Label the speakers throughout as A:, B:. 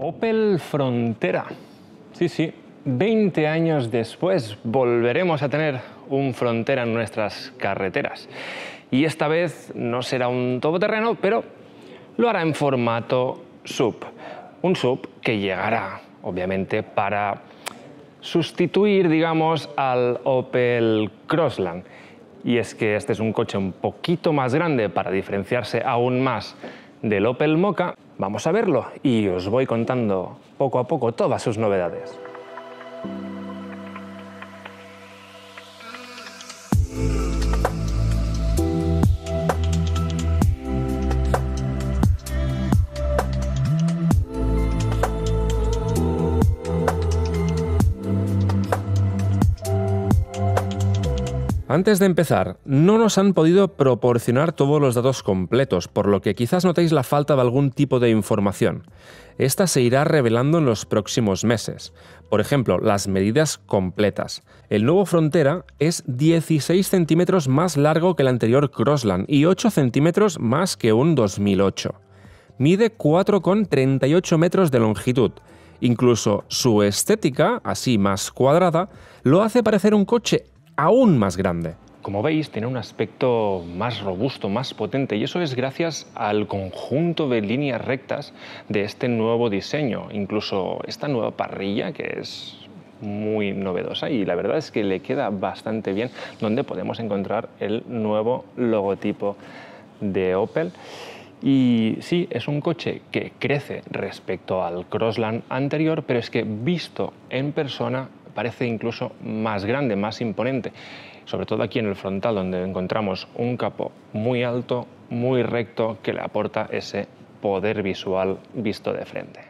A: Opel Frontera. Sí, sí, 20 años después volveremos a tener un Frontera en nuestras carreteras. Y esta vez no será un todoterreno, pero lo hará en formato sub. Un sub que llegará, obviamente, para sustituir, digamos, al Opel Crossland. Y es que este es un coche un poquito más grande para diferenciarse aún más del Opel Moca, vamos a verlo y os voy contando poco a poco todas sus novedades. Antes de empezar, no nos han podido proporcionar todos los datos completos, por lo que quizás notéis la falta de algún tipo de información. Esta se irá revelando en los próximos meses. Por ejemplo, las medidas completas. El nuevo Frontera es 16 centímetros más largo que el anterior Crossland y 8 centímetros más que un 2008. Mide 4,38 metros de longitud, Incluso su estética, así más cuadrada, lo hace parecer un coche aún más grande. Como veis, tiene un aspecto más robusto, más potente, y eso es gracias al conjunto de líneas rectas de este nuevo diseño, incluso esta nueva parrilla que es muy novedosa y la verdad es que le queda bastante bien donde podemos encontrar el nuevo logotipo de Opel. Y sí, es un coche que crece respecto al Crossland anterior, pero es que visto en persona parece incluso más grande, más imponente, sobre todo aquí en el frontal donde encontramos un capó muy alto, muy recto, que le aporta ese poder visual visto de frente.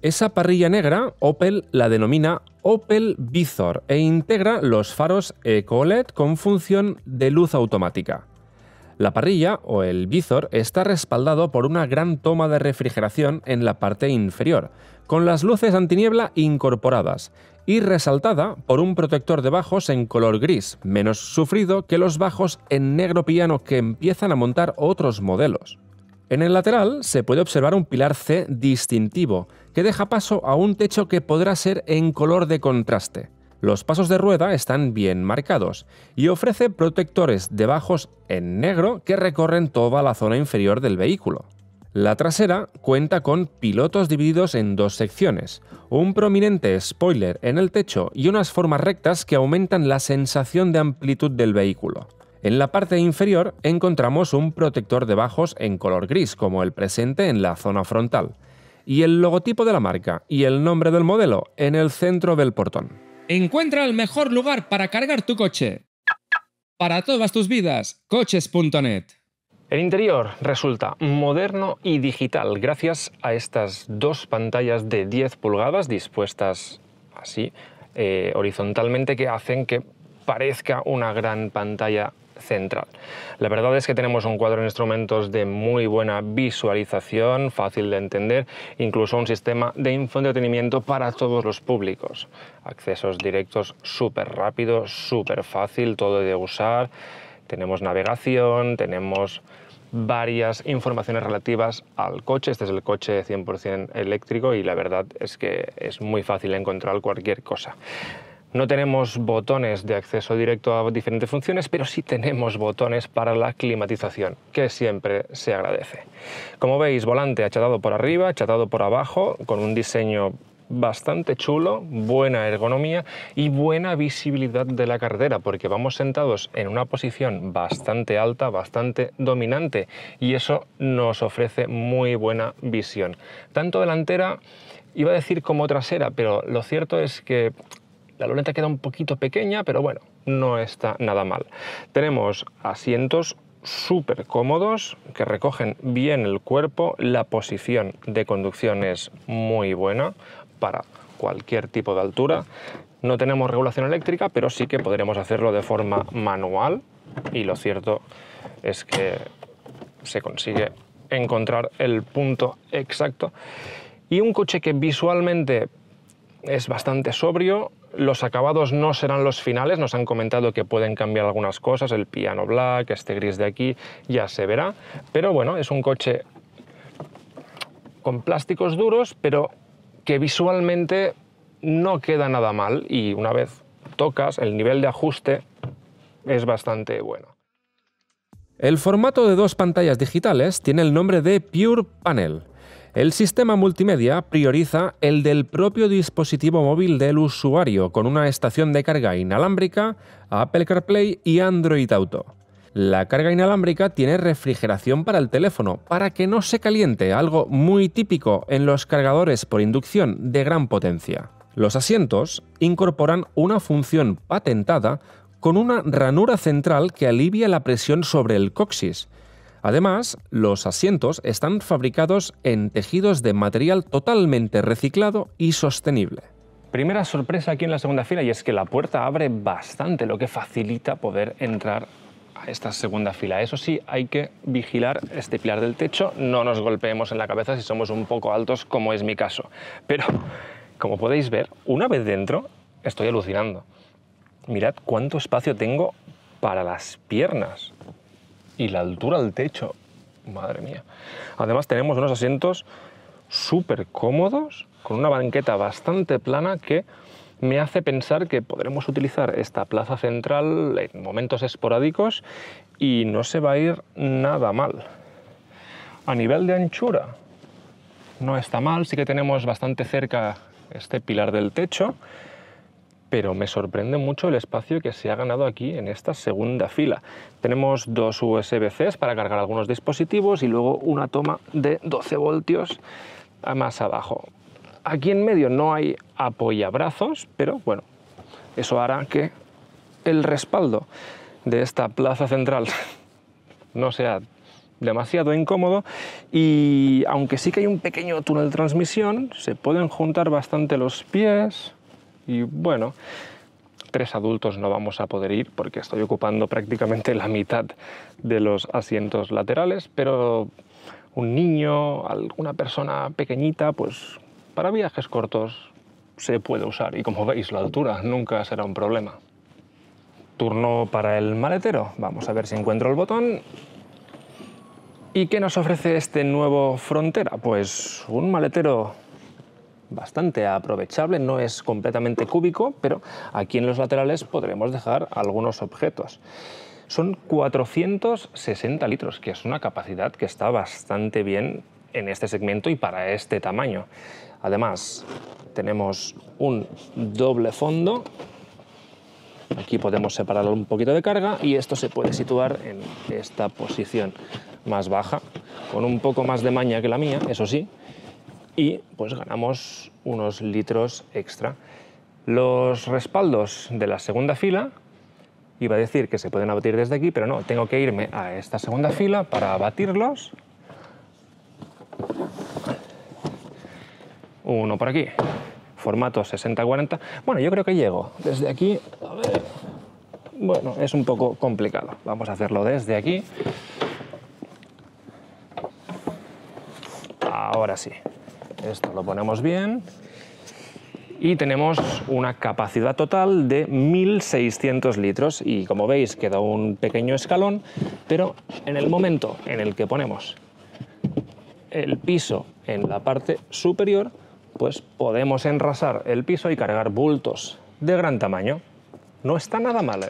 A: Esa parrilla negra, Opel la denomina Opel Visor e integra los faros EcoLED con función de luz automática. La parrilla o el visor está respaldado por una gran toma de refrigeración en la parte inferior, con las luces antiniebla incorporadas y resaltada por un protector de bajos en color gris, menos sufrido que los bajos en negro piano que empiezan a montar otros modelos. En el lateral se puede observar un pilar C distintivo, que deja paso a un techo que podrá ser en color de contraste. Los pasos de rueda están bien marcados y ofrece protectores de bajos en negro que recorren toda la zona inferior del vehículo. La trasera cuenta con pilotos divididos en dos secciones, un prominente spoiler en el techo y unas formas rectas que aumentan la sensación de amplitud del vehículo. En la parte inferior encontramos un protector de bajos en color gris, como el presente en la zona frontal, y el logotipo de la marca y el nombre del modelo en el centro del portón. Encuentra el mejor lugar para cargar tu coche. Para todas tus vidas, coches.net. El interior resulta moderno y digital gracias a estas dos pantallas de 10 pulgadas dispuestas así eh, horizontalmente que hacen que parezca una gran pantalla central. La verdad es que tenemos un cuadro de instrumentos de muy buena visualización, fácil de entender, incluso un sistema de infoentretenimiento para todos los públicos. Accesos directos súper rápidos, súper fácil, todo de usar tenemos navegación, tenemos varias informaciones relativas al coche. Este es el coche 100% eléctrico y la verdad es que es muy fácil encontrar cualquier cosa. No tenemos botones de acceso directo a diferentes funciones, pero sí tenemos botones para la climatización, que siempre se agradece. Como veis, volante achatado por arriba, achatado por abajo, con un diseño bastante chulo, buena ergonomía y buena visibilidad de la carretera, porque vamos sentados en una posición bastante alta, bastante dominante, y eso nos ofrece muy buena visión. Tanto delantera, iba a decir como trasera, pero lo cierto es que la luneta queda un poquito pequeña, pero bueno, no está nada mal. Tenemos asientos súper cómodos, que recogen bien el cuerpo, la posición de conducción es muy buena, para cualquier tipo de altura. No tenemos regulación eléctrica, pero sí que podremos hacerlo de forma manual y lo cierto es que se consigue encontrar el punto exacto. Y un coche que visualmente es bastante sobrio, los acabados no serán los finales, nos han comentado que pueden cambiar algunas cosas, el piano black, este gris de aquí, ya se verá, pero bueno, es un coche con plásticos duros, pero que visualmente no queda nada mal y una vez tocas, el nivel de ajuste es bastante bueno. El formato de dos pantallas digitales tiene el nombre de Pure Panel. El sistema multimedia prioriza el del propio dispositivo móvil del usuario con una estación de carga inalámbrica, Apple CarPlay y Android Auto. La carga inalámbrica tiene refrigeración para el teléfono, para que no se caliente, algo muy típico en los cargadores por inducción de gran potencia. Los asientos incorporan una función patentada con una ranura central que alivia la presión sobre el coxis. Además, los asientos están fabricados en tejidos de material totalmente reciclado y sostenible. Primera sorpresa aquí en la segunda fila y es que la puerta abre bastante, lo que facilita poder entrar esta segunda fila. Eso sí, hay que vigilar este pilar del techo, no nos golpeemos en la cabeza si somos un poco altos, como es mi caso. Pero, como podéis ver, una vez dentro, estoy alucinando. Mirad cuánto espacio tengo para las piernas y la altura del techo. Madre mía. Además tenemos unos asientos súper cómodos, con una banqueta bastante plana que me hace pensar que podremos utilizar esta plaza central en momentos esporádicos y no se va a ir nada mal. A nivel de anchura, no está mal, sí que tenemos bastante cerca este pilar del techo, pero me sorprende mucho el espacio que se ha ganado aquí en esta segunda fila. Tenemos dos USB-Cs para cargar algunos dispositivos y luego una toma de 12 voltios más abajo. Aquí en medio no hay apoyabrazos, pero bueno, eso hará que el respaldo de esta plaza central no sea demasiado incómodo y aunque sí que hay un pequeño túnel de transmisión, se pueden juntar bastante los pies y bueno, tres adultos no vamos a poder ir porque estoy ocupando prácticamente la mitad de los asientos laterales, pero un niño, alguna persona pequeñita, pues para viajes cortos se puede usar y como veis la altura nunca será un problema. Turno para el maletero. Vamos a ver si encuentro el botón. ¿Y qué nos ofrece este nuevo Frontera? Pues un maletero bastante aprovechable, no es completamente cúbico, pero aquí en los laterales podremos dejar algunos objetos. Son 460 litros, que es una capacidad que está bastante bien en este segmento y para este tamaño. Además, tenemos un doble fondo. Aquí podemos separar un poquito de carga y esto se puede situar en esta posición más baja, con un poco más de maña que la mía, eso sí, y pues ganamos unos litros extra. Los respaldos de la segunda fila, iba a decir que se pueden abatir desde aquí, pero no, tengo que irme a esta segunda fila para abatirlos. uno por aquí, formato 60-40. Bueno, yo creo que llego. Desde aquí, a ver. Bueno, es un poco complicado. Vamos a hacerlo desde aquí. Ahora sí. Esto lo ponemos bien. Y tenemos una capacidad total de 1.600 litros. Y como veis, queda un pequeño escalón, pero en el momento en el que ponemos el piso en la parte superior, pues podemos enrasar el piso y cargar bultos de gran tamaño. No está nada mal. ¿eh?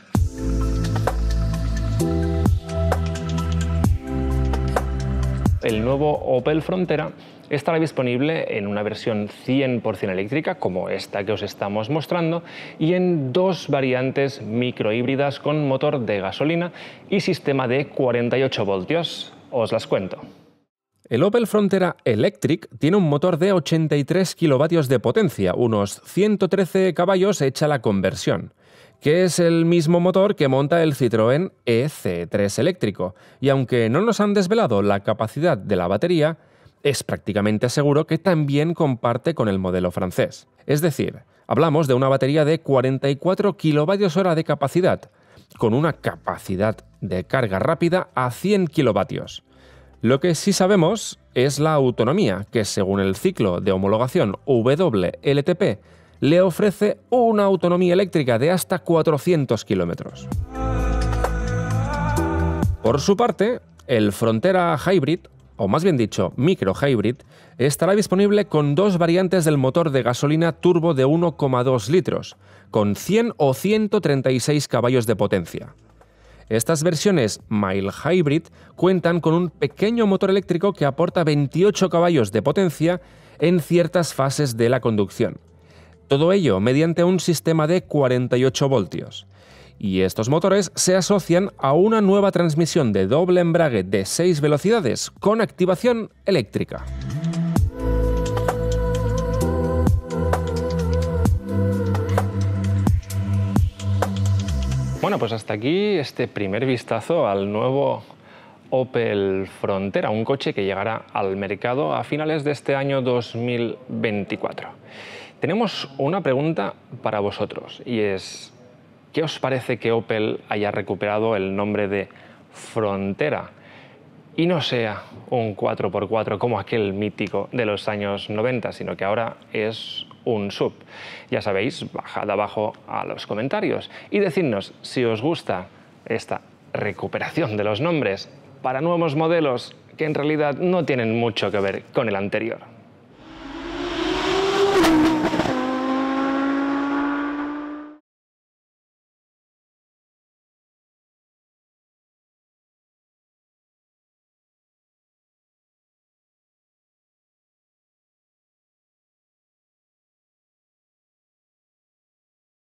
A: El nuevo Opel Frontera estará disponible en una versión 100% eléctrica, como esta que os estamos mostrando, y en dos variantes microhíbridas con motor de gasolina y sistema de 48 voltios. Os las cuento. El Opel Frontera Electric tiene un motor de 83 kilovatios de potencia, unos 113 caballos hecha la conversión, que es el mismo motor que monta el Citroën EC3 eléctrico, y aunque no nos han desvelado la capacidad de la batería, es prácticamente seguro que también comparte con el modelo francés. Es decir, hablamos de una batería de 44 kWh de capacidad, con una capacidad de carga rápida a 100 kilovatios lo que sí sabemos es la autonomía que, según el ciclo de homologación WLTP, le ofrece una autonomía eléctrica de hasta 400 kilómetros. Por su parte, el Frontera Hybrid, o más bien dicho, Micro Hybrid, estará disponible con dos variantes del motor de gasolina turbo de 1,2 litros, con 100 o 136 caballos de potencia. Estas versiones Mile hybrid cuentan con un pequeño motor eléctrico que aporta 28 caballos de potencia en ciertas fases de la conducción. Todo ello mediante un sistema de 48 voltios. Y estos motores se asocian a una nueva transmisión de doble embrague de 6 velocidades con activación eléctrica. Bueno, pues hasta aquí este primer vistazo al nuevo Opel Frontera, un coche que llegará al mercado a finales de este año 2024. Tenemos una pregunta para vosotros y es, ¿qué os parece que Opel haya recuperado el nombre de Frontera? y no sea un 4x4 como aquel mítico de los años 90, sino que ahora es un sub. Ya sabéis, bajad abajo a los comentarios y decidnos si os gusta esta recuperación de los nombres para nuevos modelos que en realidad no tienen mucho que ver con el anterior.